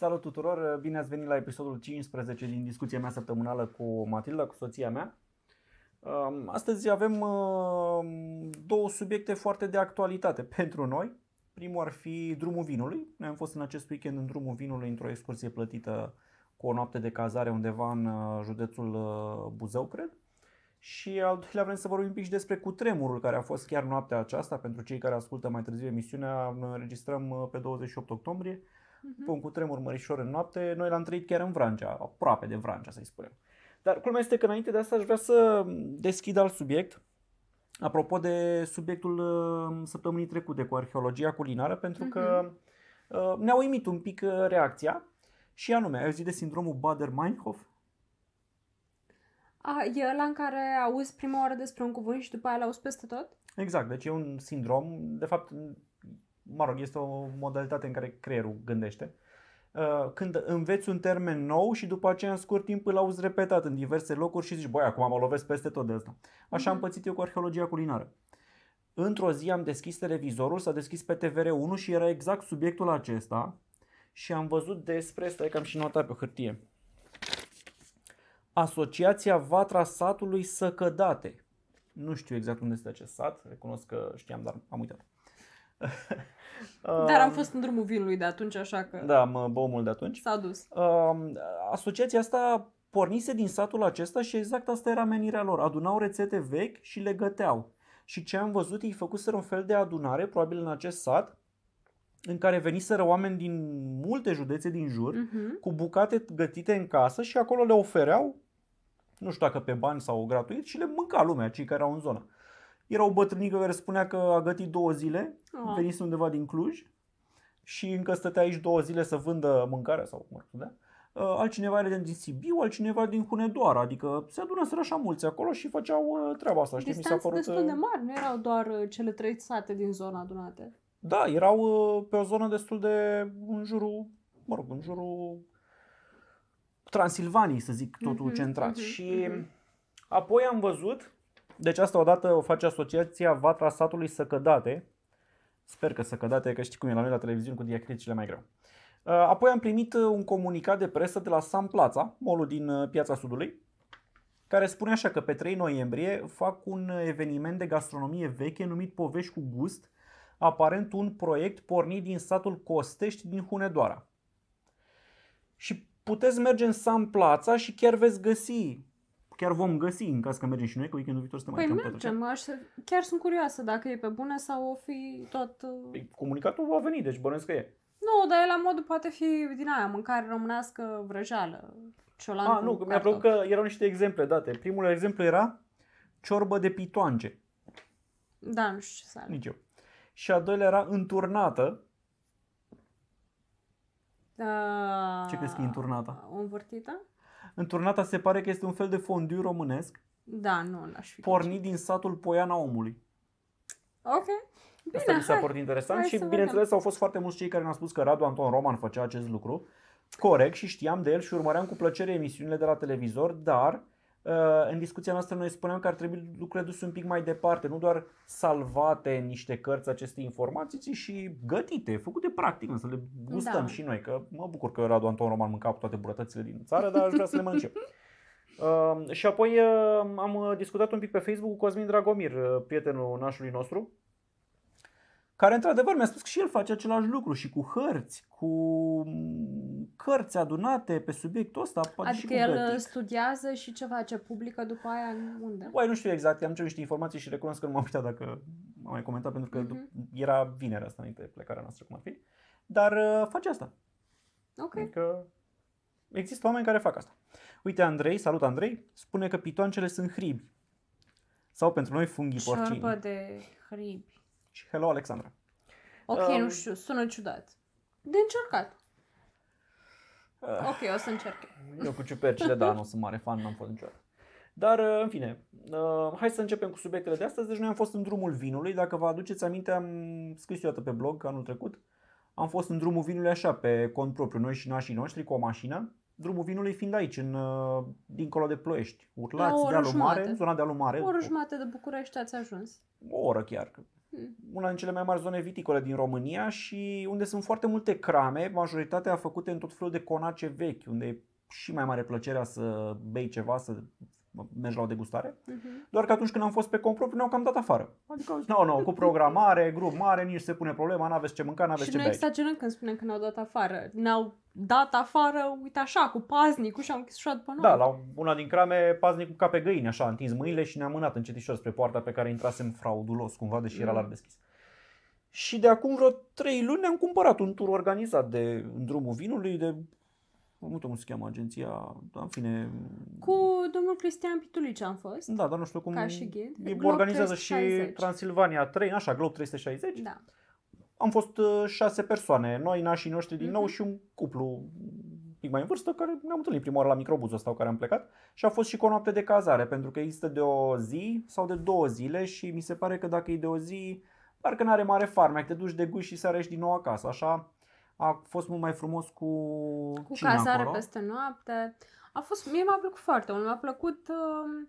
Salut tuturor! Bine ați venit la episodul 15 din discuția mea săptămânală cu Matilda, cu soția mea. Um, astăzi avem um, două subiecte foarte de actualitate pentru noi. Primul ar fi drumul vinului. Noi am fost în acest weekend în drumul vinului într-o excursie plătită cu o noapte de cazare undeva în uh, județul uh, Buzău, cred. Și al doilea vrem să vorbim un pic și despre cutremurul care a fost chiar noaptea aceasta. Pentru cei care ascultă mai târziu emisiunea, înregistrăm uh, pe 28 octombrie uh-huh. Mhm. pe un cutremur mărișor în noapte, noi l-am trăit chiar în Vrancea, aproape de Vrancea să-i spunem. Dar culmea este că înainte de asta aș vrea să deschid alt subiect, apropo de subiectul uh, săptămânii trecute cu arheologia culinară, pentru că uh-huh. ne-a uimit un pic uh, reacția și anume, ai auzit de sindromul Bader-Meinhof? A, e ăla în care auzi prima oară despre un cuvânt și după aia l-auzi peste tot? Exact, deci e un sindrom, de fapt mă rog, este o modalitate în care creierul gândește, uh, când înveți un termen nou și după aceea în scurt timp îl auzi repetat în diverse locuri și zici, băi, acum mă lovesc peste tot de asta. Așa mhm. am pățit eu cu arheologia culinară. Într-o zi am deschis televizorul, s-a deschis pe TVR1 și era exact subiectul acesta și am văzut despre, stai că am și notat pe hârtie, Asociația Vatra Satului Săcădate. Nu știu exact unde este acest sat, recunosc că știam, dar am uitat. Dar am um, fost în drumul vinului de atunci, așa că... Da, mă, uh, mult de atunci. S-a dus. Um, asociația asta pornise din satul acesta și exact asta era menirea lor. Adunau rețete vechi și le găteau. Și ce am văzut, ei făcuseră un fel de adunare, probabil în acest sat, în care veniseră oameni din multe județe din jur, uh-huh. cu bucate gătite în casă și acolo le ofereau, nu știu dacă pe bani sau gratuit, și le mânca lumea, cei care au în zonă. Era o bătrânică care spunea că a gătit două zile, oh. venise undeva din Cluj și încă stătea aici două zile să vândă mâncarea sau cum ar da? Uh, altcineva era din Sibiu, altcineva din Hunedoara, adică se adună să așa mulți acolo și făceau uh, treaba asta. Știi, Distanțe mi s-a părut... destul de uh, mari, nu erau doar cele trei sate din zona adunate. Da, erau pe o zonă destul de în jurul, mă rog, în jurul Transilvaniei, să zic, totul mm-hmm, centrat. Mm-hmm, și mm-hmm. apoi am văzut deci asta odată o face asociația Vatra satului Săcădate. Sper că Săcădate, că știi cum e la noi la televiziune cu diacriticile mai greu. Uh, apoi am primit uh, un comunicat de presă de la San Plaza, molul din uh, Piața Sudului, care spune așa că pe 3 noiembrie fac un eveniment de gastronomie veche numit Povești cu Gust, aparent un proiect pornit din satul Costești din Hunedoara. Și puteți merge în San Plaza și chiar veți găsi chiar vom găsi în caz că mergem și noi, că weekendul viitor să mai păi mergem, aș, chiar sunt curioasă dacă e pe bune sau o fi tot... Uh, păi, comunicatul va veni, deci bănuiesc că e. Nu, dar e la modul poate fi din aia, mâncare românească vrăjală. Ciolan ah, nu, mi-a plăcut că erau niște exemple date. Primul exemplu era ciorbă de pitoange. Da, nu știu ce să Nici eu. Și a doilea era înturnată. Da. Ce crezi că e înturnată? Învârtită? În turnata se pare că este un fel de fondiu românesc. Da, nu n aș fi. Pornit din satul Poiana Omului. Ok. Bine, Asta mi s-a părut interesant și bineînțeles vedem. au fost foarte mulți cei care ne-au spus că Radu Anton Roman făcea acest lucru. Corect și știam de el și urmăream cu plăcere emisiunile de la televizor, dar Uh, în discuția noastră noi spuneam că ar trebui lucrurile duse un pic mai departe, nu doar salvate în niște cărți aceste informații, ci și gătite, făcute practic, să le gustăm da. și noi, că mă bucur că Radu Anton Roman mânca toate bunătățile din țară, dar aș vrea să le mănânce. Uh, și apoi uh, am discutat un pic pe Facebook cu Cosmin Dragomir, uh, prietenul nașului nostru, care într-adevăr mi-a spus că și el face același lucru și cu hărți, cu cărți adunate pe subiectul ăsta. adică și cu el gătic. Uh, studiază și ce face, publică după aia unde? Băi, nu știu exact, am niște informații și recunosc că nu m-am uitat dacă am mai comentat, pentru că uh-huh. era vinerea asta înainte de plecarea noastră, cum ar fi. Dar uh, face asta. Ok. Adică există oameni care fac asta. Uite, Andrei, salut Andrei, spune că pitoancele sunt hribi. Sau pentru noi funghi porcini. Șorbă de hribi. Și hello, Alexandra. Ok, um, nu știu, sună ciudat. De încercat. Uh, ok, o să încerc. Eu cu ciupercile, da, nu sunt mare fan, n-am fost niciodată. Dar, uh, în fine, uh, hai să începem cu subiectele de astăzi. Deci noi am fost în drumul vinului. Dacă vă aduceți aminte, am scris o dată pe blog anul trecut. Am fost în drumul vinului așa, pe cont propriu, noi și nașii noștri, cu o mașină. Drumul vinului fiind aici, în, uh, dincolo de Ploiești. Urlați, de alumare, zona de alumare. O oră jumate de București ați ajuns. O oră chiar, una din cele mai mari zone viticole din România și unde sunt foarte multe crame, majoritatea făcute în tot felul de conace vechi, unde e și mai mare plăcerea să bei ceva, să mergi la o degustare. Uh-huh. Doar că atunci când am fost pe compropriu, ne-au cam dat afară. Adică, nu, no, nu, no, cu programare, grup mare, nici se pune problema, n-aveți ce mânca, n-aveți și ce bei. Și noi exagerăm când spunem că ne-au dat afară. N-au dat afară, uite așa, cu paznicul și am închis ușa după da, noi. Da, la una din crame, paznicul ca pe găini, așa, a întins mâinile și ne-a mânat încetișor spre poarta pe care intrasem fraudulos cumva, deși era mm. larg deschis. Și de acum vreo trei luni ne-am cumpărat un tur organizat de în drumul vinului, de nu știu cum se cheamă agenția, dar în fine... Cu domnul Cristian Pitulici am fost. Da, dar nu știu cum... Ca și ghid. organizează 360. și Transilvania 3, așa, Globe 360. Da am fost uh, șase persoane, noi, nașii noștri din nou mhm. și un cuplu pic mai în vârstă care ne-am întâlnit prima oară la microbuzul ăsta care am plecat și a fost și cu o noapte de cazare, pentru că există de o zi sau de două zile și mi se pare că dacă e de o zi, parcă nu are mare farmec, te duci de gust și seara ești din nou acasă, așa a fost mult mai frumos cu Cu cazare acolo. peste noapte. A fost, mie mi-a plăcut foarte mult, mi-a plăcut uh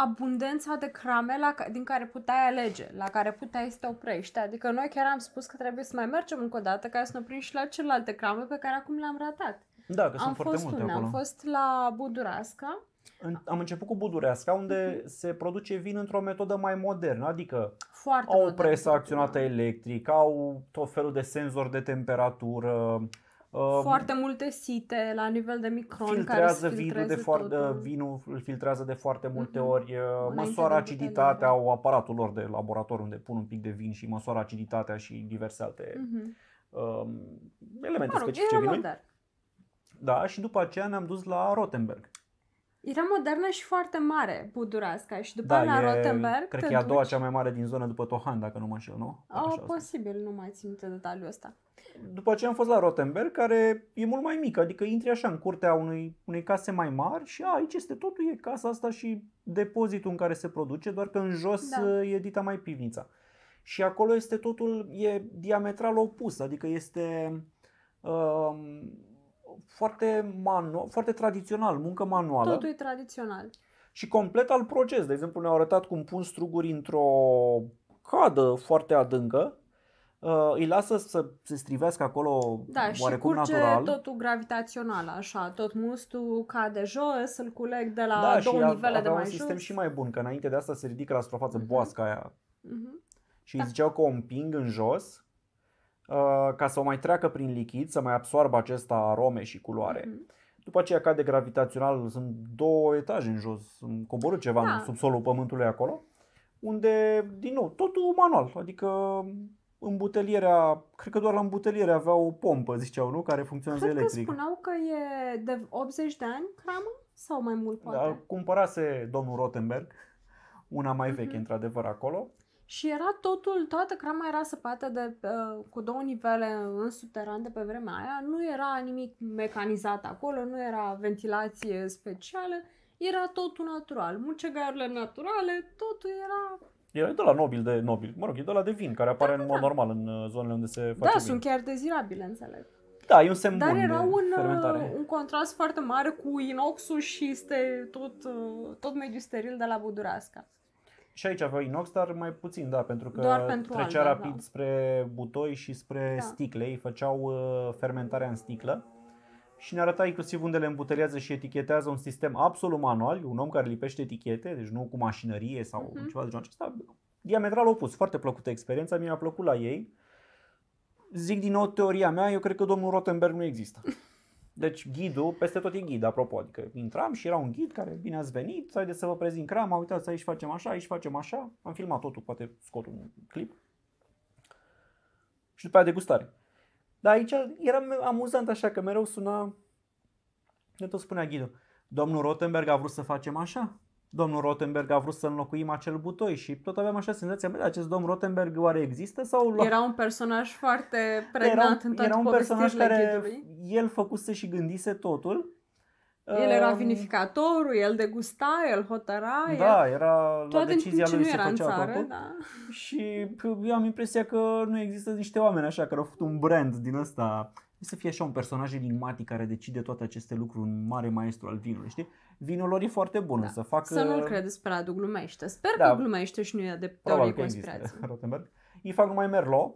abundența de crame la, din care puteai alege, la care puteai să te oprești. Adică noi chiar am spus că trebuie să mai mergem încă o dată ca să ne oprim și la celelalte crame pe care acum le-am ratat. Da, că am sunt fost foarte multe unde? acolo. Am fost la Budurasca. În, am început cu Budureasca, unde uh-huh. se produce vin într-o metodă mai modernă, adică Foarte au o presă acționată electrică, au tot felul de senzori de temperatură, Um, foarte uh, multe site la nivel de micron filtrează care vinul de foarte, vinul îl filtrează de foarte multe uh-huh. ori, măsoară aciditatea, au aparatul lor de laborator unde pun un pic de vin și măsoară aciditatea și diverse alte uh-huh. uh, elemente mă rog, specifice vinului. Da, și după aceea ne-am dus la Rotenberg. Era modernă și foarte mare Budurasca și după da, la e, Rottenberg Cred că e a doua duci... cea mai mare din zonă după Tohan, dacă nu mă înșel, nu? A, Așa posibil, nu mai țin de detaliul ăsta. După ce am fost la Rottenberg, care e mult mai mică, adică intri așa în curtea unui, unei case mai mari și a, aici este totul, e casa asta și depozitul în care se produce, doar că în jos da. e dita mai pivnița. Și acolo este totul, e diametral opus, adică este... Uh, foarte, manu- foarte tradițional, muncă manuală. Totul e tradițional. Și complet al proces. De exemplu, ne-au arătat cum pun struguri într-o cadă foarte adâncă, uh, îi lasă să se strivească acolo da, oarecum și curge natural. totul gravitațional, așa, tot mustul cade jos, îl culeg de la da, două și nivele de mai un jos. sistem și mai bun, că înainte de asta se ridică la suprafață uh-huh. boasca aia. Uh-huh. Și da. îi ziceau că o împing în jos Uh, ca să o mai treacă prin lichid, să mai absoarbă acesta arome și culoare. Mm-hmm. După aceea cade gravitațional, sunt două etaje în jos, coboră ceva da. în subsolul pământului acolo, unde, din nou, totul manual, adică îmbutelierea, cred că doar la îmbuteliere avea o pompă, ziceau, nu? Care funcționează cred electric. Cred că spuneau că e de 80 de ani cramă sau mai mult da, poate. Da, cumpărase domnul Rottenberg, una mai mhm. veche, mm-hmm. într-adevăr, acolo și era totul, toată crama era săpată de, uh, cu două nivele în subteran de pe vremea aia. Nu era nimic mecanizat acolo, nu era ventilație specială, era totul natural. Mucegarurile naturale, totul era era de la nobil de nobil, mă rog, e de la de vin, care apare da, în da, mod da. normal în uh, zonele unde se da, face Da, vin. sunt chiar dezirabile, înțeleg. Da, e un semn Dar bun era un, uh, fermentare. un contrast foarte mare cu inoxul și este tot, uh, tot mediul steril de la Budureasca. Și aici aveau inox, dar mai puțin, da, pentru că Doar pentru trecea albe, da, rapid da. spre butoi și spre da. sticle. Ei făceau uh, fermentarea în sticlă și ne arăta inclusiv unde le îmbutelează și etichetează un sistem absolut manual, un om care lipește etichete, deci nu cu mașinărie sau uh-huh. ceva de genul acesta. Diametral opus, foarte plăcută experiența, mi-a plăcut la ei. Zic din nou teoria mea, eu cred că domnul Rottenberg nu există. Deci ghidul, peste tot e ghid, apropo, adică intram și era un ghid care, bine ați venit, haideți să vă prezint crama, uitați, aici facem așa, aici facem așa, am filmat totul, poate scot un clip. Și după aia degustare. Dar aici era amuzant așa că mereu suna, ne tot spunea ghidul, domnul Rottenberg a vrut să facem așa, domnul Rotenberg a vrut să înlocuim acel butoi și tot aveam așa senzația, băi, acest domn Rotenberg oare există sau... L-a... Era un personaj foarte pregnant era, în toate Era un personaj care ghidului. el făcuse și gândise totul. El era vinificatorul, el degusta, el hotăra, Da, el... era la decizia lui se făcea țară, totul. Da. Și eu am impresia că nu există niște oameni așa care au făcut un brand din ăsta. Să fie așa un personaj enigmatic care decide toate aceste lucruri, un mare maestru al vinului, știi? vinul lor e foarte bun. Da. Să, facă... să nu-l credeți pe Radu, glumește. Sper da. că glumește și nu e de teorie conspirație. Rotenberg. Ei fac numai Merlot.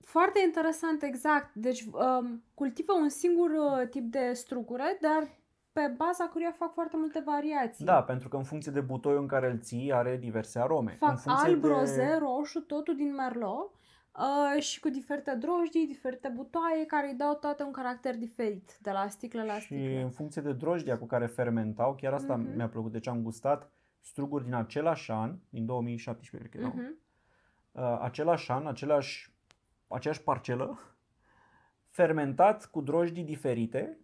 Foarte interesant, exact. Deci um, cultivă un singur uh, tip de structură, dar pe baza căruia fac foarte multe variații. Da, pentru că în funcție de butoiul în care îl ții, are diverse arome. Fac în alb, de... roze, roșu, totul din Merlot Uh, și cu diferite drojdii, diferite butoaie care îi dau toate un caracter diferit de la sticlă la sticlă. Și în funcție de drojdia cu care fermentau, chiar asta uh-huh. mi-a plăcut, deci am gustat struguri din același an, din 2017 cred că uh-huh. uh, același an, același, aceeași parcelă, fermentat cu drojdii diferite,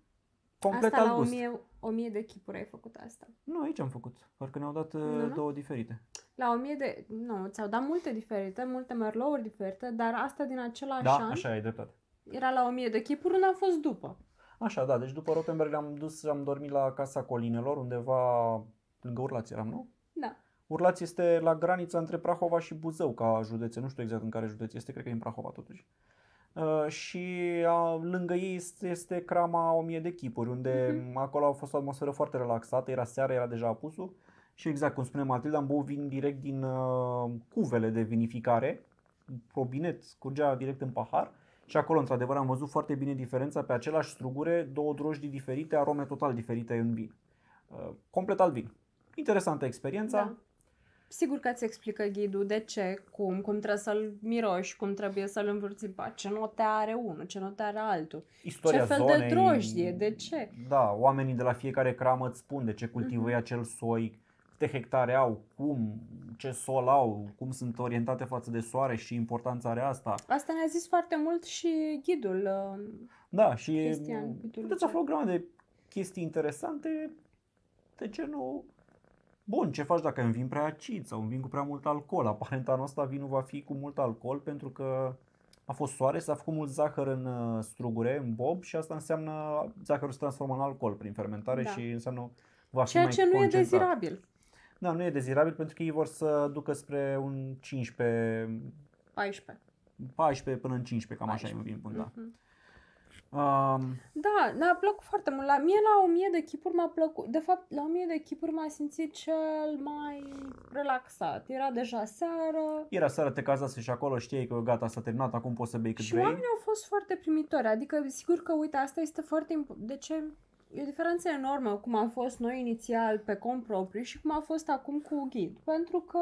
complet asta al la Asta la 1000 de chipuri ai făcut asta. Nu, aici am făcut, parcă ne-au dat uh-huh. două diferite la 1000 de... Nu, ți-au dat multe diferite, multe merlouri diferite, dar asta din același da, an... așa e, dreptate. Era la 1000 de chipuri, unde am fost după. Așa, da, deci după Rotenberg am dus, am dormit la Casa Colinelor, undeva lângă Urlați eram, nu? Da. Urlați este la granița între Prahova și Buzău ca județe, nu știu exact în care județ este, cred că e în Prahova totuși. Uh, și a, lângă ei este crama 1000 de chipuri, unde uh-huh. acolo a fost o atmosferă foarte relaxată, era seara, era deja apusul și exact cum spune Matilda, în bou vin direct din uh, cuvele de vinificare, robinet scurgea direct în pahar și acolo într-adevăr am văzut foarte bine diferența pe același strugure, două drojdii diferite, arome total diferite în vin. Uh, complet alt vin. Interesantă experiența. Da. Sigur că ți explică ghidul de ce, cum, cum trebuie să-l miroși, cum trebuie să-l învârțipa, ce note are unul, ce note are altul, Istoria ce fel zonei, de drojdie, de ce. Da, oamenii de la fiecare cramă îți spun de ce cultivă uh-huh. Mhm. acel soi, câte hectare au, cum, ce sol au, cum sunt orientate față de soare și importanța are asta. Asta ne-a zis foarte mult și ghidul. Uh, da, și Cristian, ghidul puteți afla o grămadă de chestii interesante, de ce nu Bun, ce faci dacă îmi vin prea acid sau îmi vin cu prea mult alcool? Aparent anul ăsta vinul va fi cu mult alcool pentru că a fost soare, s-a făcut mult zahăr în uh, strugure, în bob și asta înseamnă zahărul se transformă în alcool prin fermentare da. și înseamnă va fi Ceea mai ce nu concentrat. e dezirabil. Da, nu e dezirabil pentru că ei vor să ducă spre un 15... 14. 14 până în 15, cam 14. așa e vin până, da. Mm-hmm. Um... Da, mi-a plăcut foarte mult. La mie la 1000 de chipuri m-a plăcut. De fapt, la 1000 de chipuri m-a simțit cel mai relaxat. Era deja seară. Era seară, te cazase și acolo, știi că gata, s-a terminat, acum poți să bei cât și vrei. Și oamenii au fost foarte primitori. Adică, sigur că, uite, asta este foarte imp- De ce E o diferență enormă cum am fost noi inițial pe cont propriu și cum am fost acum cu ghid, pentru că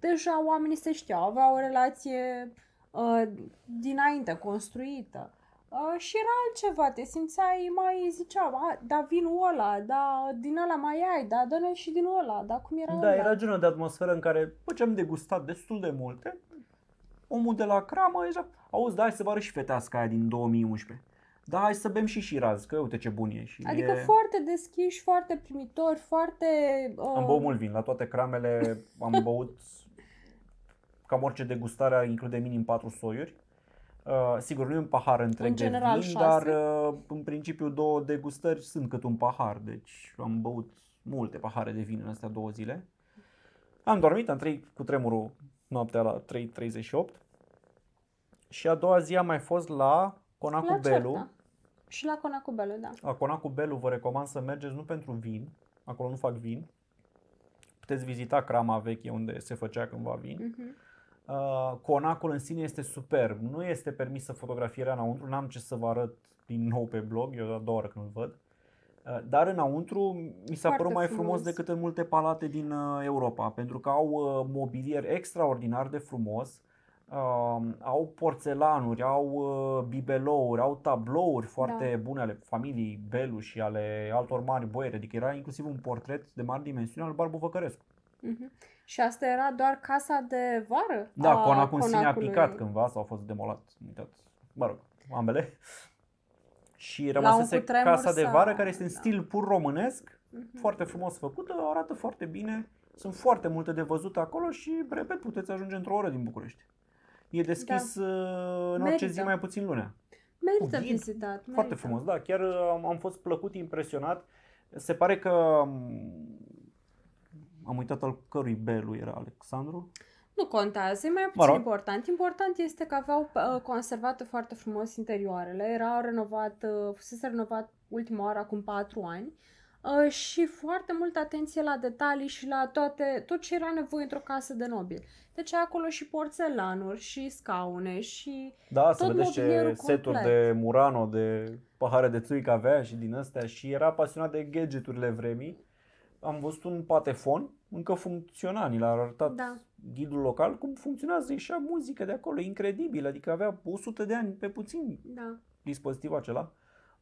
deja oamenii se știau, aveau o relație uh, dinainte construită. Uh, și era altceva, te simțeai mai, ziceam, da, vin ăla, da, din ăla mai ai, da, dă și din ăla, da, cum era Da, ăla? era genul de atmosferă în care, după ce am degustat destul de multe, omul de la cramă, deja, auzi, da, se vară și fetească aia din 2011. Da, hai să bem și Shiraz, că uite ce bun e. Și adică e... foarte deschiși, foarte primitori, foarte... Uh... Am băut mult vin, la toate cramele am băut cam orice degustare include minim 4 soiuri. Uh, sigur, nu e un pahar întreg în general, de vin, șase. dar uh, în principiu două degustări sunt cât un pahar, deci am băut multe pahare de vin în astea două zile. Am dormit, am trăit cu tremurul noaptea la 3.38 și a doua zi am mai fost la Conacul Belu, certa. Și la belu da. La belu vă recomand să mergeți nu pentru vin, acolo nu fac vin. Puteți vizita crama veche unde se făcea cândva vin. Uh-huh. Uh, conacul în sine este superb. Nu este permisă fotografierea înăuntru, n-am ce să vă arăt din nou pe blog, eu ador când îl văd. Uh, dar înăuntru mi s-a părut mai frumos. decât în multe palate din uh, Europa, pentru că au uh, mobilier extraordinar de frumos, au porțelanuri, au uh, bibelouri, au tablouri foarte da. bune ale familiei Belu și ale altor mari boiere. Adică era inclusiv un portret de mari dimensiuni al Barbu Văcărescu. Uh-huh. Și asta era doar casa de vară? Da, a conacul cu sine a picat cândva sau a fost demolat. Uitat. Mă rog, ambele. Și rămăsese casa de vară care este în da. stil pur românesc, uh-huh. foarte frumos făcută, arată foarte bine. Sunt foarte multe de văzut acolo și, repet, puteți ajunge într-o oră din București e da. deschis da. în orice Merită. zi, mai puțin lunea. Merită Vid, vizitat. Merită. Foarte frumos, da. Chiar uh, am, am fost plăcut, impresionat. Se pare că um, am uitat al cărui belu era Alexandru. Nu contează, e mai puțin mă rog. important. Important este că aveau uh, conservat foarte frumos interioarele, era renovat, fusese renovat ultima oară acum patru ani Uh, și foarte multă atenție la detalii și la toate, tot ce era nevoie într-o casă de nobil. Deci acolo și porțelanuri și scaune și Da, tot să vedeți ce seturi de Murano, de pahare de țuică avea și din astea și era pasionat de gadgeturile vremii. Am văzut un patefon, încă funcționa, ni l-a arătat da. ghidul local cum funcționează, ieșea muzică de acolo, incredibil, adică avea 100 de ani pe puțin da. dispozitivul acela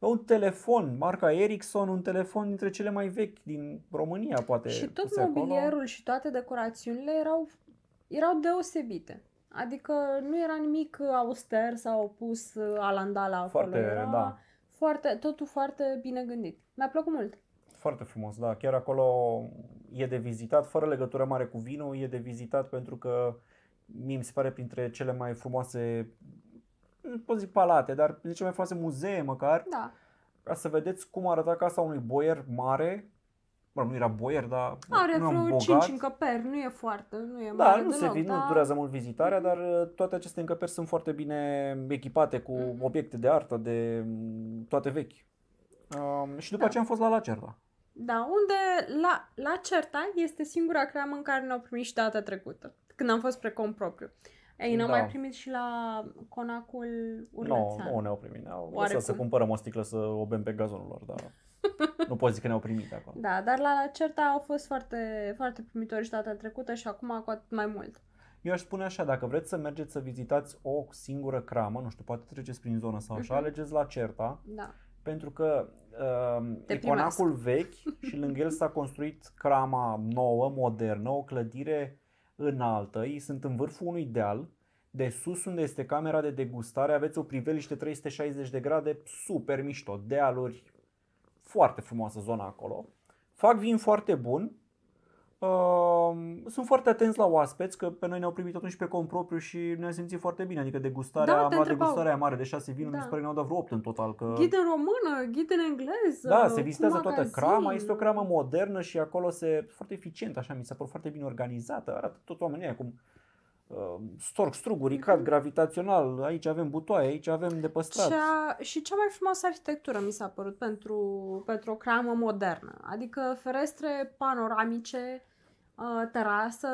un telefon, marca Ericsson, un telefon dintre cele mai vechi din România, poate. Și tot mobilierul acolo. și toate decorațiunile erau, erau deosebite. Adică nu era nimic auster sau pus uh, alandala acolo. Foarte, era da. foarte, totul foarte bine gândit. Mi-a plăcut mult. Foarte frumos, da. Chiar acolo e de vizitat, fără legătură mare cu vinul, e de vizitat pentru că mie mi se pare printre cele mai frumoase pot zic palate, dar nici mai frumoase muzee măcar, da. ca să vedeți cum arăta casa unui boier mare, Bă, nu era boier, dar Are nu vreo 5 încăperi, nu e foarte, nu e da, mare nu deloc, se da. nu durează mult vizitarea, dar uh, toate aceste încăperi sunt foarte bine echipate cu mm-hmm. obiecte de artă, de mm, toate vechi. Um, și după da. aceea am fost la Lacerta. Da, unde la, la Certa este singura creamă în care ne-au primit și data trecută, când am fost precom propriu. Ei, n-au da. mai primit și la conacul urmețan. Nu, nu ne-au primit. Ne-au lăsat să cumpărăm o sticlă să o bem pe gazonul lor, dar nu pot zic că ne-au primit acolo. Da, dar la Certa au fost foarte, foarte primitori și data trecută și acum cu atât mai mult. Eu aș spune așa, dacă vreți să mergeți să vizitați o singură cramă, nu știu, poate treceți prin zonă sau așa, uh-huh. alegeți la Certa. Da. Pentru că uh, um, e conacul vechi și lângă el s-a construit crama nouă, modernă, o clădire înaltă, ei sunt în vârful unui deal, de sus unde este camera de degustare aveți o priveliște 360 de grade, super mișto, dealuri, foarte frumoasă zona acolo. Fac vin foarte bun, sunt foarte atenți la oaspeți, că pe noi ne-au primit atunci pe cont propriu și ne-am simțit foarte bine. Adică degustarea, da, am degustarea mare de șase vinuri, da. mi se da. pare că ne-au dat vreo 8 în total. Că... Ghid în română, ghid în engleză. Da, se vizitează toată crama, este o cramă modernă și acolo se foarte eficient, așa mi s-a părut foarte bine organizată, arată tot oamenii cum uh, storc, struguri, cad mhm. gravitațional, aici avem butoaie, aici avem de păstrat. Cea, și cea mai frumoasă arhitectură mi s-a părut pentru, pentru o cramă modernă, adică ferestre panoramice, Uh, terasă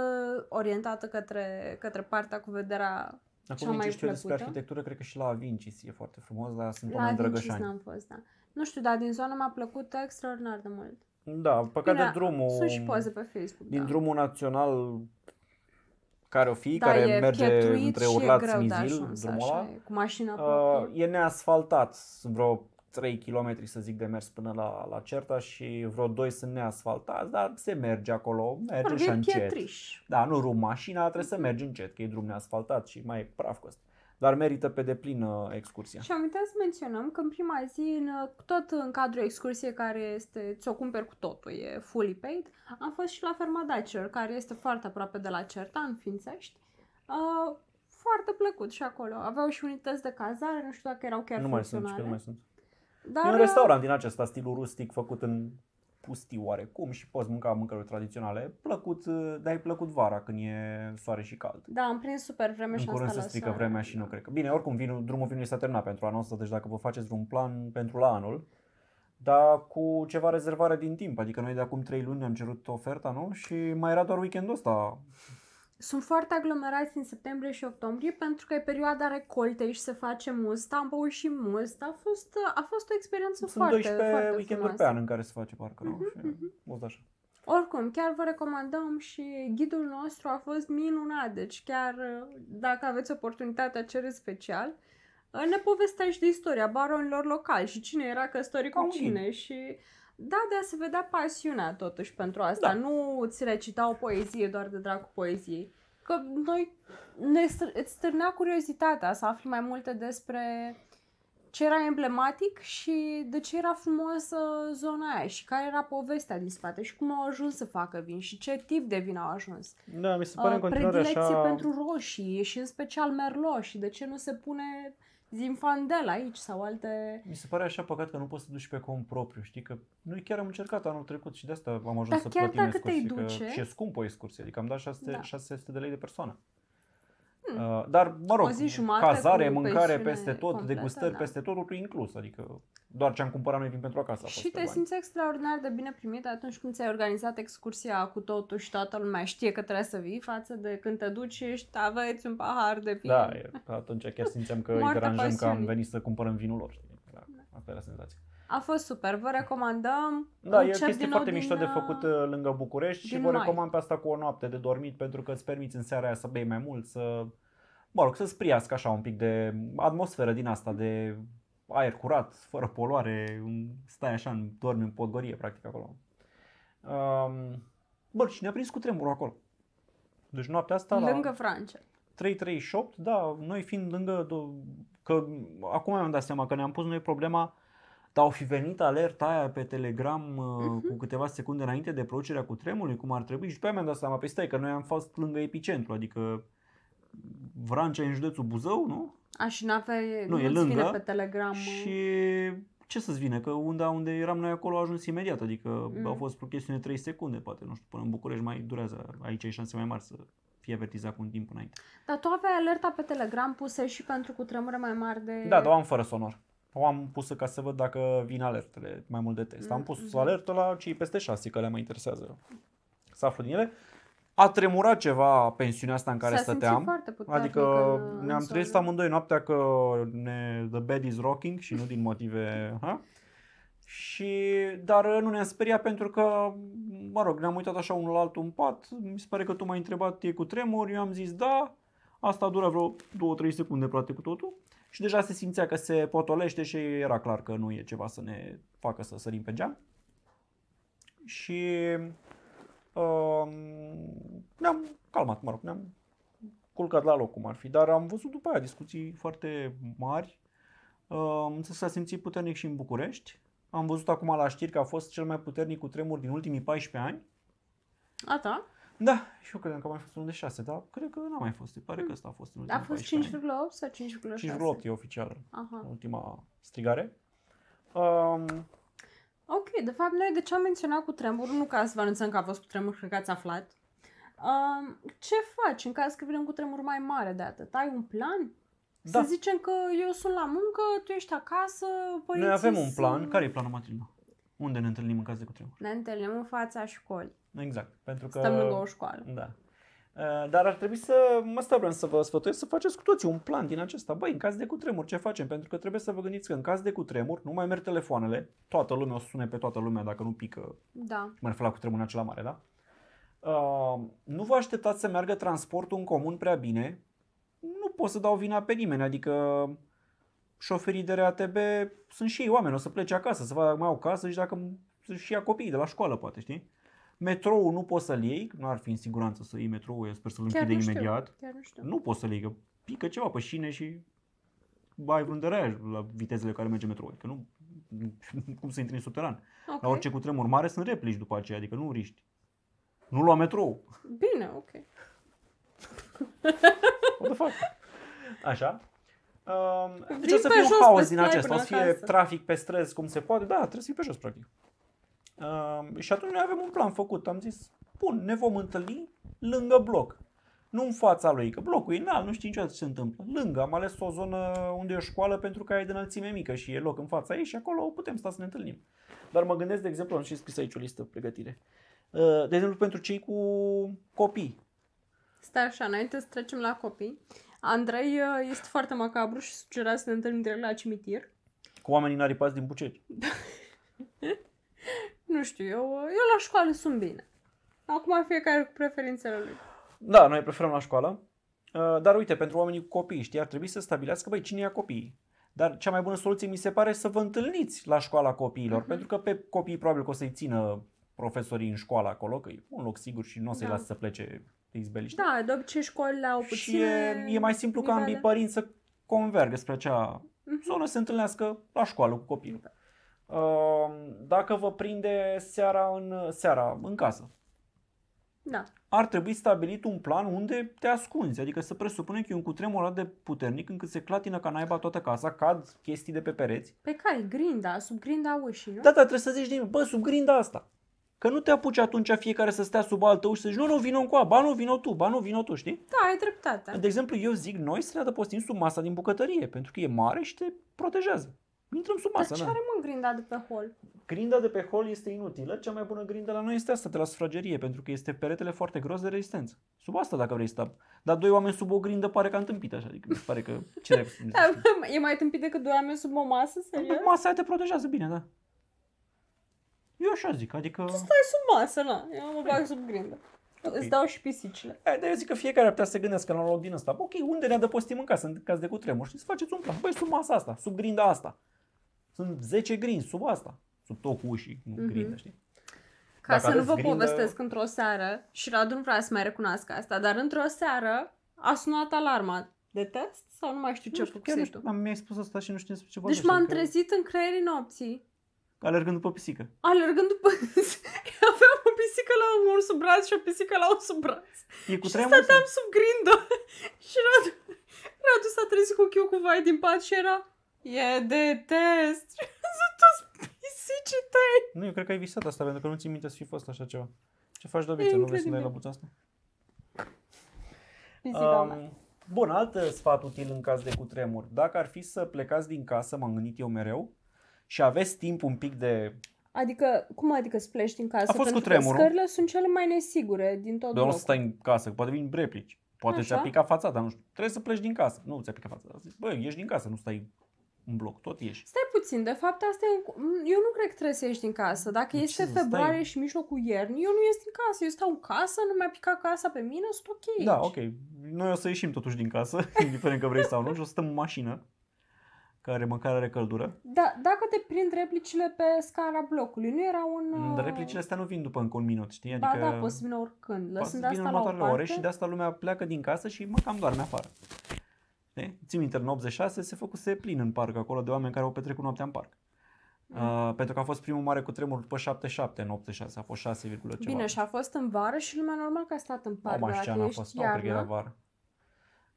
orientată către, către partea cu vederea Acum cea mai plăcută. despre arhitectură, cred că și la da Vincis e foarte frumos, dar sunt la da Vincis n-am fost, da. Nu știu, dar din zona m-a plăcut extraordinar de mult. Da, păcat Bine, de drumul... Sunt și poze pe Facebook, Din da. drumul național care o fi, da, care merge între urlat mizil, da, drumul ăla, cu mașină. uh, e neasfaltat, vreo 3 km să zic de mers până la, la Certa și vreo 2 sunt neasfaltați, dar se merge acolo, merge și încet. Da, nu rum mașina, trebuie să mergi încet, că e drum neasfaltat și mai e praf cu asta dar merită pe deplin uh, excursia. Și am uitat să menționăm că în prima zi, în, uh, tot în cadrul excursiei care este, ți-o cumperi cu totul, e fully paid, am fost și la ferma Dacer, care este foarte aproape de la Certa, în Fințești. Uh, foarte plăcut și acolo. Aveau și unități de cazare, nu știu dacă erau chiar nu funcționale. Nu mai sunt, nu mai sunt. Dar... E un uh, restaurant din acesta, stilul rustic, făcut în pustiu oarecum și poți mânca mâncăruri tradiționale. Plăcut, uh, dar e plăcut vara când e soare și cald. Da, am prins super vreme în și curând asta se strică vremea și nu cred că. Bine, oricum vinul, drumul vinului s-a terminat pentru anul ăsta, deci dacă vă faceți vreun plan pentru la anul, dar cu ceva rezervare din timp. Adică noi de acum 3 luni am cerut oferta, nu? Și mai era doar weekendul ăsta sunt foarte aglomerați în septembrie și octombrie pentru că e perioada recoltei și se face musta, am băut și must. A fost, a fost o experiență sunt foarte, 12 foarte weekenduri frumoasă. pe an în care se face parcă uh-huh, uh-huh. mult așa. Oricum, chiar vă recomandăm și ghidul nostru a fost minunat, deci chiar uh, dacă aveți oportunitatea, cere special. Uh, ne povestești de istoria baronilor locali și cine era căsătorit cu cine și da, de a se vedea pasiunea totuși pentru asta. Da. Nu ți recita o poezie doar de dragul poeziei. Că noi ne str- îți stârnea curiozitatea să afli mai multe despre ce era emblematic și de ce era frumoasă zona aia și care era povestea din spate și cum au ajuns să facă vin și ce tip de vin au ajuns. Da, mi se pare uh, în continuare așa... pentru roșii și în special merlo și de ce nu se pune uh, Zinfandel aici sau alte... Mi se pare așa păcat că nu poți să duci pe cont propriu, știi? Că noi chiar am încercat anul trecut și de asta am ajuns Dar să chiar platim dacă te duce... și e scumpă excursie, adică am dat 600, da. 600 de lei de persoană. Hmm. Uh, dar, mă rog, cazare, mâncare peste tot, complet, degustări da. peste tot, totul inclus. Adică doar ce am cumpărat noi vin pentru acasă. Și te bani. simți extraordinar de bine primit atunci când ți-ai organizat excursia cu totul și toată lumea știe că trebuie să vii față de când te duci și ești, aveți un pahar de vin. Da, atunci chiar simțeam că îi deranjăm că am venit să cumpărăm vinul lor. Da, Da, asta era senzația. A fost super, vă recomandăm. Da, e o chestie foarte mișto din, de uh, făcut uh, lângă București și vă mai. recomand pe asta cu o noapte de dormit pentru că îți permiți în seara aia să bei mai mult, să mă rog, să spriască așa un pic de atmosferă din asta, de aer curat, fără poluare, stai așa, dormi în podgorie, practic, acolo. Um, bă, și ne-a prins cu tremurul acolo. Deci noaptea asta... Lângă la Francia. 338, da, noi fiind lângă... Că acum am dat seama că ne-am pus noi problema dar au fi venit alerta aia pe Telegram uh-huh. cu câteva secunde înainte de producerea cu tremului, cum ar trebui. Și pe aia mi-am dat seama, pe păi stai, că noi am fost lângă epicentru, adică Vrancea în județul Buzău, nu? A, și n nu, e lângă vine pe Telegram. Uh? Și ce să-ți vine, că unde, unde eram noi acolo a ajuns imediat, adică mm. au fost o chestiune 3 secunde, poate, nu știu, până în București mai durează, aici ai șanse mai mari să fie avertizat cu un timp înainte. Dar tu aveai alerta pe Telegram pusă și pentru cutremure mai mari de... Da, dar o am fără sonor o am pusă ca să văd dacă vin alertele mai mult de test. Mm-hmm. Am pus mm-hmm. alertă la cei peste șase că le mai interesează să aflu din ele. A tremurat ceva pensiunea asta în care S-a stăteam. Adică ne-am trezit amândoi noaptea că ne, the bed is rocking și nu din motive... ha? Și, dar nu ne-am speriat pentru că, mă rog, ne-am uitat așa unul la altul în pat, mi se pare că tu m-ai întrebat, e cu tremur, eu am zis da, asta dură vreo 2-3 secunde, practic, cu totul și deja se simțea că se potolește și era clar că nu e ceva să ne facă să sărim pe geam. Și uh, ne-am calmat, mă rog, ne-am culcat la loc cum ar fi, dar am văzut după aia discuții foarte mari. Uh, s-a simțit puternic și în București. Am văzut acum la știri că a fost cel mai puternic cu tremur din ultimii 14 ani. A da. Da, și eu credeam că a mai fost unul de 6, dar cred că n-a mai fost. Se pare că ăsta a fost unul de A fost 5,8 sau 5,6? 5,8 e oficial, Aha. ultima strigare. Um, ok, de fapt, noi de ce am menționat cu tremurul, nu ca să vă anunțăm că a fost cu tremur, cred că ați aflat. Um, ce faci în caz că vine cu tremur mai mare de atât? Ai un plan? Da. Să zicem că eu sunt la muncă, tu ești acasă, părinții Noi avem un plan. Care e planul, Matilda? Unde ne întâlnim în caz de cutremur? Ne întâlnim în fața școlii. Exact, pentru că... Stăm lângă o școală. Da. Uh, dar ar trebui să, asta vreau să vă sfătuiesc, să faceți cu toții un plan din acesta. Băi, în caz de cutremur, ce facem? Pentru că trebuie să vă gândiți că în caz de cutremur nu mai merg telefoanele, toată lumea o sune pe toată lumea dacă nu pică. Da. Mă refer la în acela mare, da? Uh, nu vă așteptați să meargă transportul în comun prea bine. Nu pot să dau vina pe nimeni, adică șoferii de RATB sunt și ei oameni, o să plece acasă, să vadă mai au casă și dacă și ia copiii de la școală, poate, știi? Metrou nu poți să-l iei, nu ar fi în siguranță să iei metrou, eu sper să-l închide imediat. Chiar nu, știu. nu poți să-l iei, că pică ceva pe șine și bai vreun deraj la vitezele care merge metrou. Că adică nu, cum să intri în subteran. Okay. La orice cu tremur mare sunt replici după aceea, adică nu riști. Nu lua metrou. Bine, ok. What the fuck? Așa. Uh, deci o să fie un haos din acesta, o să fie acasă. trafic pe străzi cum se poate, da, trebuie să fii pe jos practic. Uh, și atunci noi avem un plan făcut, am zis, bun, ne vom întâlni lângă bloc, nu în fața lui, că blocul e înalt, nu știi niciodată ce se întâmplă. Lângă, am ales o zonă unde e o școală pentru că e de înălțime mică și e loc în fața ei și acolo putem sta să ne întâlnim. Dar mă gândesc, de exemplu, am și scris aici o listă pregătire. Uh, de exemplu, pentru cei cu copii. Stai așa, înainte să trecem la copii. Andrei uh, este foarte macabru și sugera să ne întâlnim direct la cimitir. Cu oamenii naripați din Bucegi. nu știu, eu, eu la școală sunt bine. Acum fiecare cu preferințele lui. Da, noi preferăm la școală. Uh, dar uite, pentru oamenii cu copii, știi, ar trebui să stabilească, băi, cine ia copiii. Dar cea mai bună soluție mi se pare să vă întâlniți la școala copiilor, uh-huh. pentru că pe copii probabil că o să-i țină profesorii în școală acolo, că e un loc sigur și nu o să-i da. lasă să plece de izbeliște. Da, de obicei școlile au puțin... Și e, e mai simplu ca ambii părinți să convergă spre acea uh-huh. zonă, să se întâlnească la școală cu copilul. Da. Um, dacă vă prinde seara în, seara în casă, da. ar trebui stabilit un plan unde te ascunzi, adică să presupune că e un cutremur de puternic încât se clatină ca naiba toată casa, cad chestii de pe pereți. Pe care? Grinda, sub grinda ușii, nu? Da, da, trebuie să zici din, bă, sub grinda asta. Că nu te apuci atunci fiecare să stea sub altă ușă și să zici, nu, nu, vino încoa, ba nu, vină tu, ba nu, vină tu, știi? Da, ai dreptate. De exemplu, eu zic, noi să ne adăpostim sub masa din bucătărie, pentru că e mare și te protejează. Intrăm sub masă. Dar ce da. are mă grinda de pe hol? Grinda de pe hol este inutilă. Cea mai bună grindă la noi este asta de la sufragerie, pentru că este peretele foarte gros de rezistență. Sub asta dacă vrei să Dar doi oameni sub o grindă pare că am așa. Adică pare că... Ce da, e mai tâmpit decât doi oameni sub o masă? Serios? Masa te protejează bine, da. Eu așa zic, adică... Tu stai sub masă, na, eu mă bag sub grindă. Okay. Îți dau și pisicile. E, dar eu zic că fiecare ar putea să se gândească la un loc din ăsta. Ok, unde ne adăpostim în casă, în caz de cutremur? Și să faceți un plan. Băi, sub masa asta, sub grinda asta. Sunt 10 grinzi sub asta, sub tocul ușii, mm-hmm. grindă, știi? Ca Dacă să nu vă grindă... povestesc într-o seară, și Radu nu vrea să mai recunoască asta, dar într-o seară a sunat alarma de test sau nu mai știu ce nu știu, făcuse chiar nu știu, tu. Mi-ai spus asta și nu știu ce Deci m-am că... Adică- trezit în creierii nopții alergând după pisică. Alergând după Aveam o pisică la un sub braț și o pisică la un sub braț. E cu și stăteam sub grindă. și Radu, Radu s-a trezit cu ochiul cu vai din pat și era... E de test. Sunt toți pisicii tăi. Nu, eu cred că ai visat asta, pentru că nu ți minte să fi fost așa ceva. Ce faci de obicei? Nu vrei să dai la buța asta? Pisica um, Bun, alt uh, sfat util în caz de cutremur. Dacă ar fi să plecați din casă, m-am gândit eu mereu, și aveți timp un pic de... Adică, cum adică să pleci din casă? A fost Pentru cu tremurul. scările sunt cele mai nesigure din tot Doar locul. să stai în casă, poate vin replici. Poate Așa? ți-a picat dar nu știu. Trebuie să pleci din casă. Nu ți-a picat fațata. băi, ieși din casă, nu stai în bloc, tot ieși. Stai puțin, de fapt asta e un... Eu nu cred că trebuie să ieși din casă. Dacă de este februarie stai? și mijlocul iernii, eu nu ies din casă. Eu stau în casă, nu mi-a picat casa pe mine, sunt ok da, aici. Da, ok. Noi o să ieșim totuși din casă, indiferent că vrei sau nu, și o să stăm în mașină care măcar are căldură. Da, dacă te prind replicile pe scara blocului, nu era un... Mm, uh, dar replicile astea nu vin după încă un minut, știi? Adică ba da, poți să vină oricând. Lăsând asta la o parte... ore și de asta lumea pleacă din casă și mă cam doarme afară. De? Țin minte, în 86 se făcuse plin în parc acolo de oameni care au petrecut noaptea în parc. Mm. Uh, pentru că a fost primul mare cutremur după 77 în 86, a fost 6, ceva. Bine, și a fost în vară și lumea normal că a stat în parc. Acum știa a fost, iarna. cred că era vară.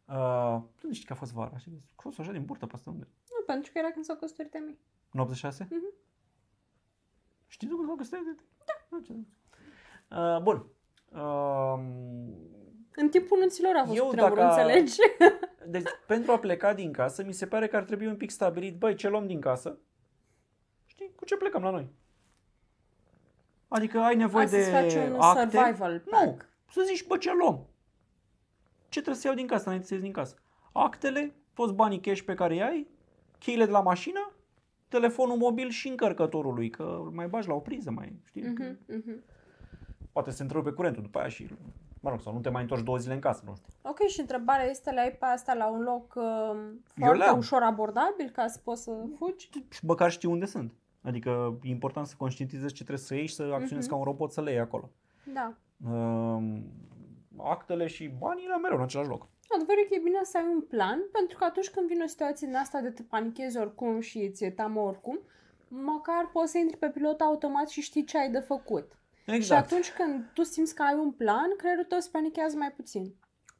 Uh, nu știi că a fost vara și scos așa din burtă peste unde. Nu, pentru că era când s-au căsătorit mhm. de În 86? Mm-hmm. Știi tu când s-au căsătorit Da. Uh, bun. Uh, în timpul nunților a fost eu, tremur, dacă... înțelegi? Deci, pentru a pleca din casă, mi se pare că ar trebui un pic stabilit, băi, ce luăm din casă? Știi, cu ce plecăm la noi? Adică ai nevoie Azi de faci un acte. survival pack. Nu, să zici, bă, ce luăm? ce trebuie să iau din casă înainte să ies din casă? Actele, toți banii cash pe care îi ai, cheile de la mașină, telefonul mobil și încărcătorul lui, că mai bagi la o priză, mai știi? Uh-huh, uh-huh. Poate se întrerupe curentul după aia și, mă rog, sau nu te mai întorci două zile în casă, nu știu. Ok, și întrebarea este, le ai pe asta la un loc uh, foarte ușor abordabil ca să poți să fugi? Și deci, deci, măcar știi unde sunt. Adică e important să conștientizezi ce trebuie să iei și să acționezi uh-huh. ca un robot să le iei acolo. Da. Uh, actele și banii la mereu în același loc. Adevărul că e bine să ai un plan, pentru că atunci când vine o situație din asta de te panichezi oricum și ți-e tamă oricum, măcar poți să intri pe pilot automat și știi ce ai de făcut. Exact. Și atunci când tu simți că ai un plan, creierul tău se panichează mai puțin.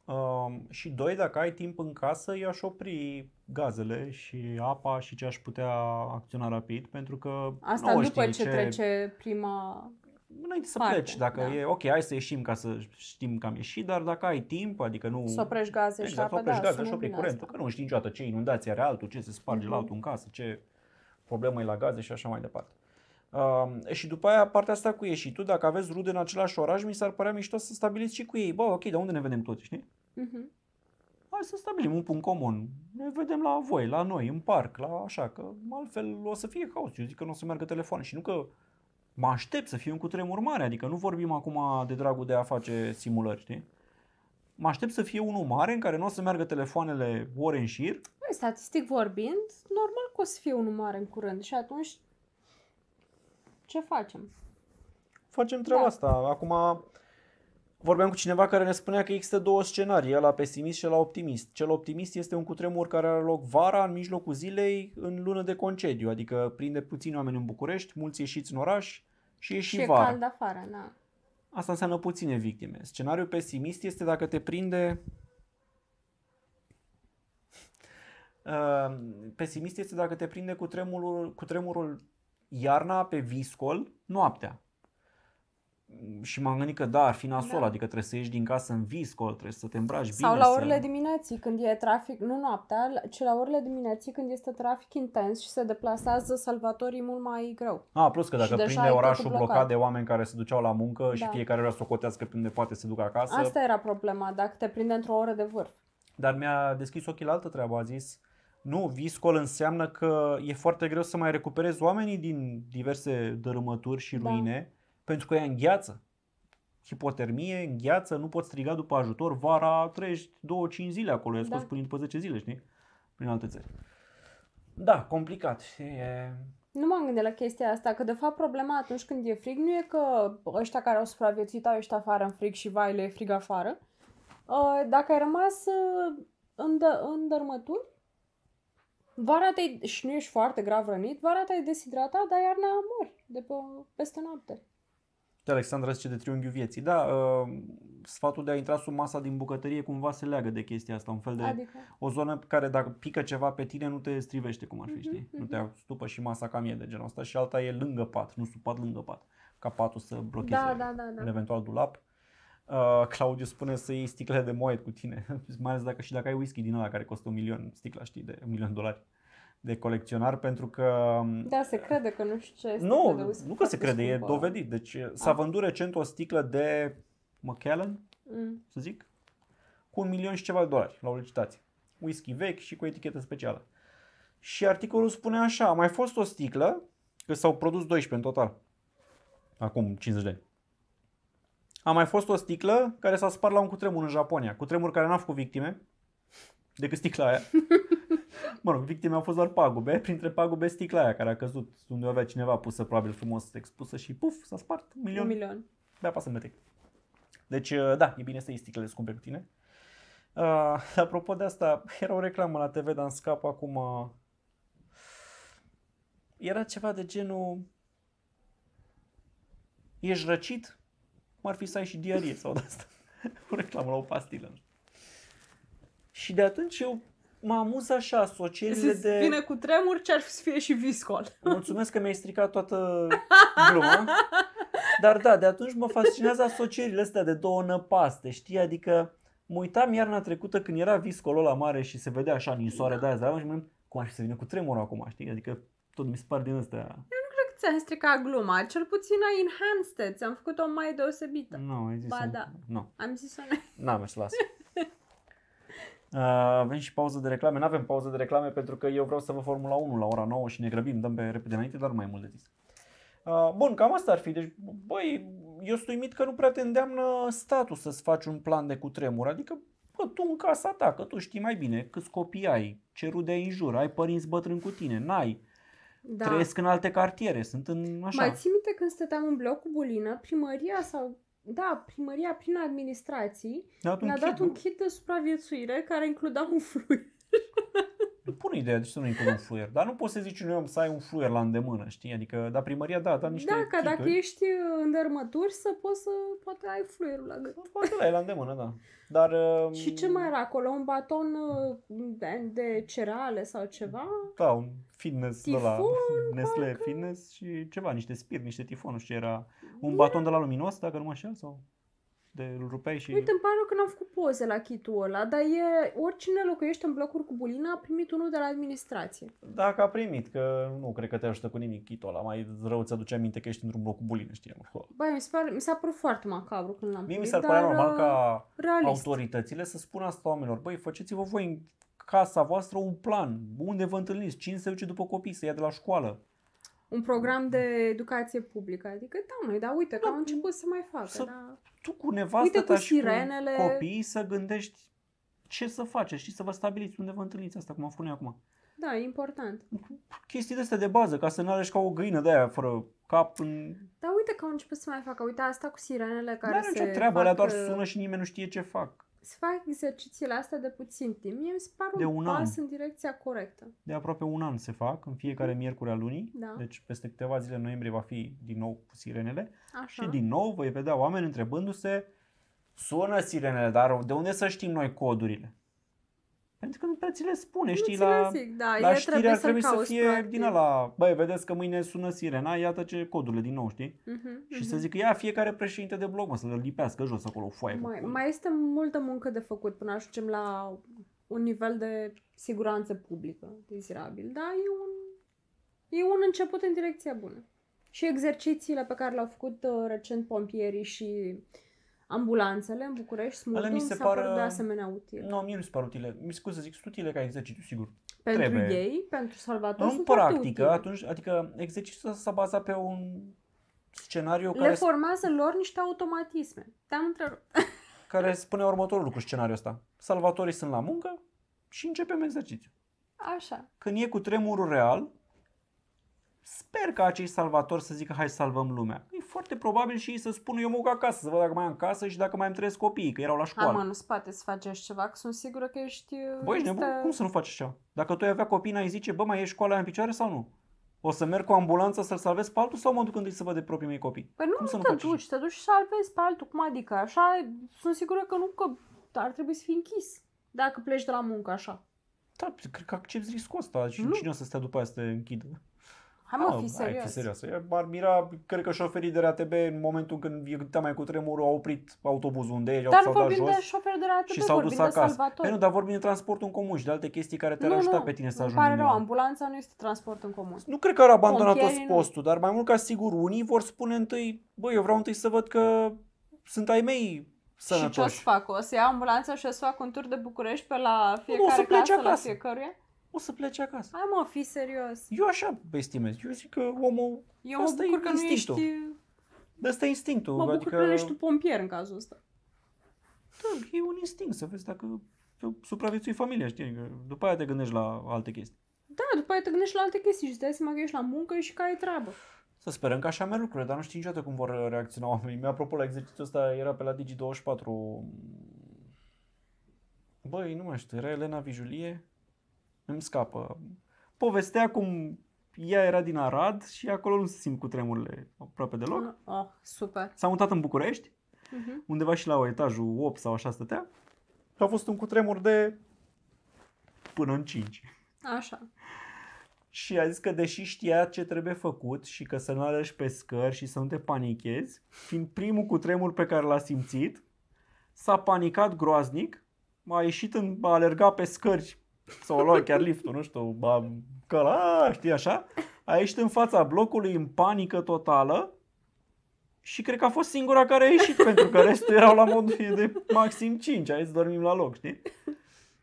Um, și doi, dacă ai timp în casă, i-aș opri gazele și apa și ce aș putea acționa rapid, pentru că Asta după ce, ce trece prima înainte să Parte, pleci, dacă da. e ok, hai să ieșim ca să știm că am ieșit, dar dacă ai timp, adică nu... Să oprești gaze exact, și apă, oprești da, gaze și opri curentul, asta. că nu știi niciodată ce inundație are altul, ce se sparge uh-huh. la mhm. altul în casă, ce problemă e la gaze și așa mai departe. Um, și după aia partea asta cu ieșitul, dacă aveți rude în același oraș, mi s-ar părea mișto să stabiliți și cu ei. Bă, ok, dar unde ne vedem toți, știi? Uh-huh. Hai să stabilim un punct comun. Ne vedem la voi, la noi, în parc, la așa, că altfel o să fie haos. Eu zic că nu o să meargă telefon și nu că mă aștept să fie un cutremur mare, adică nu vorbim acum de dragul de a face simulări, știi? Mă aștept să fie unul mare în care nu o să meargă telefoanele ore în șir. Păi, statistic vorbind, normal că o să fie unul mare în curând și atunci ce facem? Facem treaba da. asta. Acum vorbeam cu cineva care ne spunea că există două scenarii, la pesimist și la optimist. Cel optimist este un cutremur care are loc vara, în mijlocul zilei, în lună de concediu, adică prinde puțini oameni în București, mulți ieșiți în oraș și e și, și vara. cald afară, da. Asta înseamnă puține victime. Scenariul pesimist este dacă te prinde uh, pesimist este dacă te prinde cu tremurul, cu tremurul iarna pe viscol noaptea și m-am gândit că da, ar fi nasol, da. adică trebuie să ieși din casă în viscol, trebuie să te îmbraci Sau bine. Sau la orele să... dimineții când e trafic, nu noaptea, ci la orele dimineții când este trafic intens și se deplasează salvatorii mult mai greu. A, plus că dacă prinde orașul blocat. blocat de oameni care se duceau la muncă da. și fiecare vrea să o cotească până poate se ducă acasă. Asta era problema, dacă te prinde într-o oră de vârf. Dar mi-a deschis ochii la altă treabă, a zis, nu, viscol înseamnă că e foarte greu să mai recuperezi oamenii din diverse dărâmături și da. ruine. Da pentru că e îngheață. Hipotermie, îngheață, nu poți striga după ajutor, vara treci 2-5 zile acolo, i da. scos da. până după 10 zile, știi? Prin alte țări. Da, complicat. E... Nu m-am gândit la chestia asta, că de fapt problema atunci când e frig nu e că ăștia care au supraviețuit au ieșit afară în frig și vai, le e frig afară. Ă, dacă ai rămas ă, în, dă, în dărmături, vara te și nu ești foarte grav rănit, vara te-ai deshidratat, dar iarna mori de pe, peste noapte. Te Alexandra zice de triunghiul vieții. Da, uh, sfatul de a intra sub masa din bucătărie cumva se leagă de chestia asta, un fel de adică? o zonă care dacă pică ceva pe tine nu te strivește cum ar fi, uh-huh, știi? Uh-huh. Nu mhm. te stupă și masa cam e de genul ăsta și alta e lângă pat, nu sub pat, lângă pat. Ca patul să blocheze da, da, da, da. eventual dulap. Uh, Claudiu spune să iei sticlele de moed cu tine, mai ales dacă și dacă ai whisky din ăla care costă un milion sticla, știi, de un milion de dolari de colecționar pentru că... Um, da, se crede că nu știu ce este Nu, nu că, se crede, e dovedit. Deci A. Ah. s-a vândut recent o sticlă de McAllen, mm. să zic, cu un milion și ceva de dolari la o licitație. Whisky vechi și cu etichetă specială. Și articolul spune așa, a mai fost o sticlă, că s-au produs 12 în total, acum 50 de ani. A mai fost o sticlă care s-a spart la un cutremur în Japonia, cutremur care n-a făcut victime, decât sticla aia. Mă rog, victime au fost doar pagube, printre pagube sticla aia care a căzut unde avea cineva pusă probabil frumos expusă și puf, s-a spart un milion. Un milion. Da, pasă metec. Deci, uh, da, e bine să iei sticlele scumpe cu tine. Uh, apropo de asta, era o reclamă la TV, dar îmi scap acum. Uh, era ceva de genul... Ești răcit? M-ar fi să ai și diarie sau de asta. o reclamă la o pastilă. Și de atunci eu mă amuz așa, asocierile de... Vine cu tremur ce ar fi să fie și viscol. Mulțumesc că mi-ai stricat toată gluma. Dar da, de atunci mă fascinează asocierile astea de două năpaste, știi? Adică mă uitam iarna trecută când era viscolul la mare și se vedea așa ninsoare da. de azi, și mă cum ar fi să vină cu tremur acum, știi? Adică tot mi se par din astea. Eu nu cred că ți-am stricat gluma, cel puțin ai enhanced te ți-am făcut-o mai deosebită. Nu, no, ai zis Ba un... da, no. am zis-o N-am mers, lasă. Uh, avem și pauză de reclame. Nu avem pauză de reclame pentru că eu vreau să vă Formula 1 la ora 9 și ne grăbim, dăm pe repede înainte, dar mai mult de zis. Uh, bun, cam asta ar fi. Deci, băi, eu sunt uimit că nu prea te îndeamnă statul să-ți faci un plan de cutremur. Adică, bă, tu în casa ta, că tu știi mai bine câți copii ai, ce rude ai în jur, ai părinți bătrâni cu tine, n-ai. Da. Trăiesc în alte cartiere, sunt în așa. Mai ții minte când stăteam în bloc cu bulină, primăria sau da, primăria prin administrații da, ne-a dat un kit de supraviețuire care includea un fluier E bună ideea, deci să nu includ un fluier. Dar nu poți să zici unui om să ai un fluier la îndemână, știi? Adică, dar primăria, da, dar niște Da, ca dacă ești uh, în dărmături să poți să, poate ai fluierul la gât. Poate la da, la îndemână, da. Dar... Um, și ce mai era acolo? Un baton uh, de, de cereale sau ceva? Da, un fitness tifon, de la Nestle parcă... Fitness și ceva, niște spirit, niște tifon, nu știu era. Un baton de la luminos, dacă nu mă știu, sau de îl rupeai și... Uite, îmi pare că n-am făcut poze la kitul ăla, dar e... Oricine locuiește în blocuri cu bulina a primit unul de la administrație. Dacă a primit, că nu cred că te ajută cu nimic kitul ăla. Mai rău ți aduce aminte că ești într-un bloc cu bulină, știi. Băi, mi, pare, mi s-a părut foarte macabru când l-am primit, Mi s-ar părea normal uh, ca realist. autoritățile să spună asta oamenilor. Băi, faceți-vă voi în casa voastră un plan. Unde vă întâlniți? Cine se duce după copii să ia de la școală? un program de educație publică. Adică, da, noi, dar uite, da, că au început să mai facă. Să da tu cu nevastă ta și sirenele... cu copiii să gândești ce să faceți și să vă stabiliți unde vă întâlniți asta, cum am spune acum. Da, e important. Chestii de astea de bază, ca să nu arăși ca o găină de aia fără cap. În... Da, uite că au început să mai facă. Uite asta cu sirenele care N-are nicio treabă, fac... alea doar uh, sună și nimeni nu știe ce fac să fac exercițiile astea de puțin timp. Mie mi se pare de un, un pas an. în direcția corectă. De aproape un an se fac, în fiecare mm. miercuri a lunii. Da. Deci peste câteva zile în noiembrie va fi din nou cu sirenele. Așa. Și din nou voi vedea oameni întrebându-se sună sirenele, dar de unde să știm noi codurile? Pentru că nu prea ți le spune, nu știi, la, zic, da, la știri trebuie ar trebui să, să fie practic. din ăla, băi, vedeți că mâine sună sirena, iată ce codurile din nou, știi? Uh-huh, și uh-huh. să mhm. zică, ia fiecare președinte de blog, mă, să le lipească jos acolo, foaie. Mai, mai este multă muncă de făcut până ajungem la un nivel de siguranță publică dezirabil, dar e un, e un început în direcția bună. Și exercițiile pe care le-au făcut uh, recent pompierii și uh, ambulanțele în București, smurtul, mi se par de uh, asemenea utile. Nu, mie nu se par utile. Mi se să zic, sunt utile ca exercițiu, sigur. Pentru Trebuie. ei, pentru salvatori, În practică, atunci, adică exercițiul s-a bazat pe un scenariu Le care... Le formează lor niște automatisme. Te-am întrerupt. care spune următorul lucru scenariul ăsta. Salvatorii sunt la muncă și începem exercițiul. Așa. Când e cu tremurul real, Sper că acei salvatori să zică hai să salvăm lumea. E foarte probabil și ei să spună eu mă duc acasă să văd dacă mai am casă și dacă mai am trăiesc copiii, că erau la școală. Am în spate să faci așa ceva, că sunt sigură că ești... Uh, Băi, ești nebun, cum să nu faci așa? Dacă tu ai avea copii, ai zice, bă, mai e școala în picioare sau nu? O să merg cu ambulanța să-l salvez pe altul sau mă duc să văd de proprii mei copii? Păi nu, cum să nu te faci duci, așa? te duci și salvezi pe altul, cum adică? Așa, sunt sigură că nu, că ar trebui să fii închis dacă pleci de la muncă așa. Da, cred că accepti riscul ăsta și nu. cine o să stea după aia să te închidă? Hai mă, fi serios. fi serios. ar mira, cred că șoferii de RATB în momentul când e câtea mai cu tremurul au oprit autobuzul unde ei, au s-au dat jos de șoferi de RATB, și s-au dus acasă. Păi nu, dar vorbim de transportul în comun și de alte chestii care te-ar ajuta pe tine să ajungi. Nu, Pare rău, ambulanța nu este transport în comun. Nu cred că ar abandona tot postul, dar mai mult ca sigur unii vor spune întâi, băi, eu vreau întâi să văd că sunt ai mei sănătoși. Și ce o să fac? O să iau ambulanța și o să fac un tur de București pe la fiecare nu, o să casă, acasă. la fiecăruia? o să plece acasă. Hai mă, fi serios. Eu așa estimez. Eu zic că omul, Eu mă bucur că instinctul. Nu ești... De asta e instinctul. Mă adică- bucur că nu ești tu pompier în cazul ăsta. Da, e un instinct să vezi dacă supraviețui familia, știi? Adică după aia te gândești la alte chestii. Da, după aia te gândești la alte chestii și îți dai seama că ești la muncă și că ai treabă. Să sperăm că așa merg lucrurile, dar nu știu niciodată cum vor reacționa oamenii. Mi-a apropo la exercițiul ăsta, era pe la Digi24. Băi, nu mai știu, era Elena Vijulie, îmi scapă. Povestea cum ea era din Arad și acolo nu se simt cu tremurile aproape deloc. Oh, oh super. S-a mutat în București, uh-huh. undeva și la etajul 8 sau așa stătea. A fost un cutremur de până în 5. Așa. și a zis că deși știa ce trebuie făcut și că să nu alegi pe scări și să nu te panichezi, fiind primul cutremur pe care l-a simțit, s-a panicat groaznic, a ieșit, în, a alergat pe scări sau o luau chiar liftul, nu știu, că la, știi așa. A ieșit în fața blocului în panică totală și cred că a fost singura care a ieșit, pentru că restul erau la modul de maxim 5, aici dormim la loc, știi?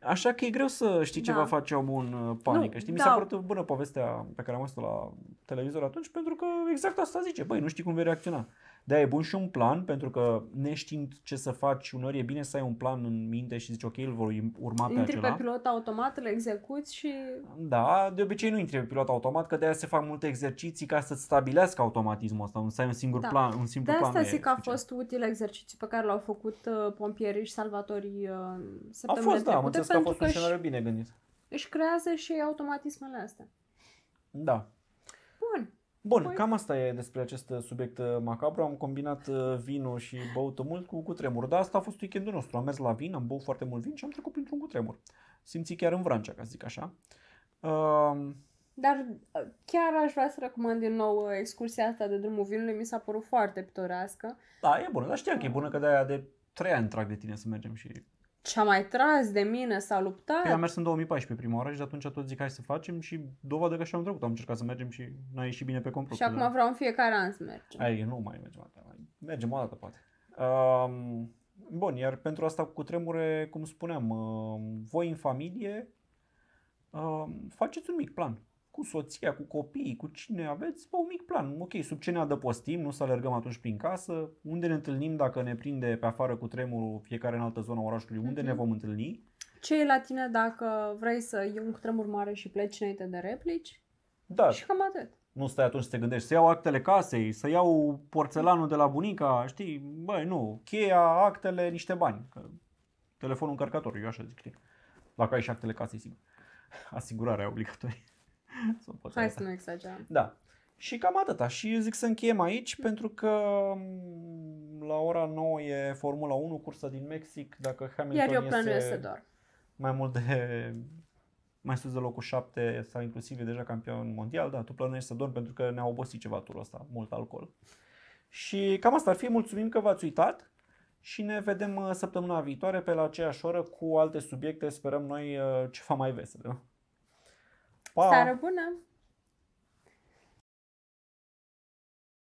Așa că e greu să știi da. ce va face omul în uh, panică. Nu, știi, mi da. s-a părut bună povestea pe care am văzut la televizor atunci, pentru că exact asta zice. Băi, nu știi cum vei reacționa. Da, e bun și un plan, pentru că neștiind ce să faci, uneori e bine să ai un plan în minte și zici, ok, îl voi urma pe Intri acela. pe pilot automat, îl execuți și... Da, de obicei nu intri pe pilot automat, că de-aia se fac multe exerciții ca să-ți stabilească automatismul ăsta, să ai un singur da. plan. Un simplu de asta plan zic că a fost util exercițiu pe care l-au făcut uh, pompierii și salvatorii uh, săptămâna A fost, da, am înțeles că a fost un scenariu bine gândit. Își creează și automatismele astea. Da, Bun, păi... cam asta e despre acest subiect uh, macabru. Am combinat uh, vinul și băut mult cu cutremur. Dar asta a fost weekendul nostru. Am mers la vin, am băut foarte mult vin și am trecut printr-un cutremur. Simți chiar în Vrancea, ca să zic așa. Uh... Dar chiar aș vrea să recomand din nou uh, excursia asta de drumul vinului. Mi s-a părut foarte pitorească. Da, e bună. Dar știam că e bună, că de-aia de trei ani trag de tine să mergem și ce a mai tras de mine, s-a luptat. Eu am mers în 2014 prima oară și de atunci tot zic hai să facem și dovadă că așa am trecut. Am încercat să mergem și n-a ieșit bine pe complet. Și acum vreau în fiecare an să mergem. Ai, nu mai mergem atâta. Mai... Mergem o dată poate. Um, bun, iar pentru asta cu tremure, cum spuneam, uh, voi în familie, uh, faceți un mic plan cu soția, cu copiii, cu cine aveți, pe un mic plan. Ok, sub ce ne adăpostim, nu să alergăm atunci prin casă, unde ne întâlnim dacă ne prinde pe afară cu tremurul fiecare în altă zonă orașului, unde mm-hmm. ne mhm. vom întâlni. Ce e la tine dacă vrei să iei un tremur mare și pleci înainte de replici? Da. Și cam atât. Nu stai atunci să te gândești să iau actele casei, să iau porțelanul de la bunica, știi, băi, nu, cheia, actele, niște bani. Telefonul încărcător, eu așa zic, știi. Dacă ai și actele casei, sigur. Asigurarea obligatorie s-o Hai să nu exagerăm. Da. Și cam atâta. Și eu zic să încheiem aici pentru că mm, la ora 9 e Formula 1, cursa din Mexic, dacă Hamilton Iar eu este să doar. Mai mult de mai sus de locul 7 sau inclusiv e deja campion mondial, da, tu planuiești să dormi pentru că ne-a obosit ceva turul ăsta, mult alcool. Și cam asta ar fi, mulțumim că v-ați uitat și ne vedem uh, săptămâna viitoare pe la aceeași oră cu alte subiecte, sperăm noi uh, ceva mai vesel. Pa! Seară bună!